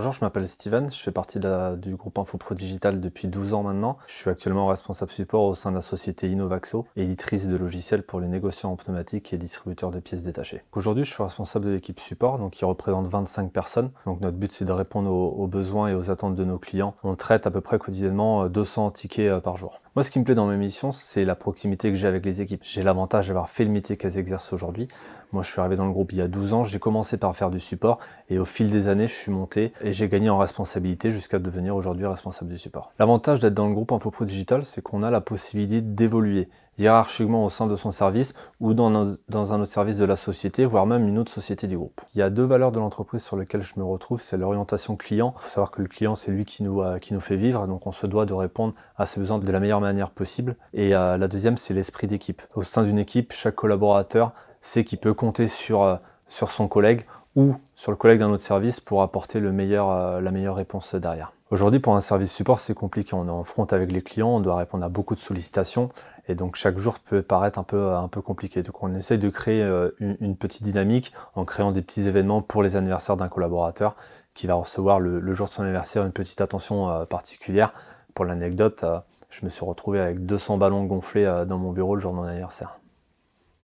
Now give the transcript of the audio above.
Bonjour, je m'appelle Steven, je fais partie du groupe InfoPro Digital depuis 12 ans maintenant. Je suis actuellement responsable support au sein de la société Innovaxo, éditrice de logiciels pour les négociants en pneumatique et distributeurs de pièces détachées. Aujourd'hui, je suis responsable de l'équipe support, donc qui représente 25 personnes. Donc notre but, c'est de répondre aux, besoins et aux attentes de nos clients. On traite à peu près quotidiennement 200 euh, tickets euh, par jour. Moi, ce qui me plaît dans mes missions, c'est la proximité que j'ai avec les équipes. J'ai l'avantage d'avoir fait le métier qu'elles exercent aujourd'hui. Moi, je suis arrivé dans le groupe il y a 12 ans, j'ai commencé par faire du support et au fil des années, je suis monté et j'ai gagné en responsabilité jusqu'à devenir aujourd'hui responsable du support. L'avantage d'être dans le groupe InfoPro Digital, c'est qu'on a la possibilité d'évoluer hiérarchiquement au sein de son service ou dans un, autre service de la société, voire même une autre société du groupe. Il y a deux valeurs de l'entreprise sur lesquelles je me retrouve, c'est l'orientation client. Il faut savoir que le client, c'est lui euh, qui nous, fait vivre, donc on se doit de répondre à ses besoins de la meilleure manière possible. Et euh, la deuxième, c'est l'esprit d'équipe. Au sein d'une équipe, chaque collaborateur sait qu'il peut compter sur, euh, sur son collègue ou sur le collègue d'un autre service pour apporter euh, la meilleure réponse derrière. Aujourd'hui, pour un service support, c'est compliqué. On est en front avec les clients, on doit répondre à beaucoup de sollicitations et donc chaque jour peut paraître un peu, euh, un peu compliqué. Donc on essaye de créer euh, une, petite dynamique en créant des petits événements pour les anniversaires d'un collaborateur qui va recevoir le, jour de son anniversaire une petite attention particulière. Pour l'anecdote, je me suis retrouvé avec 200 ballons gonflés dans mon bureau le jour de mon anniversaire.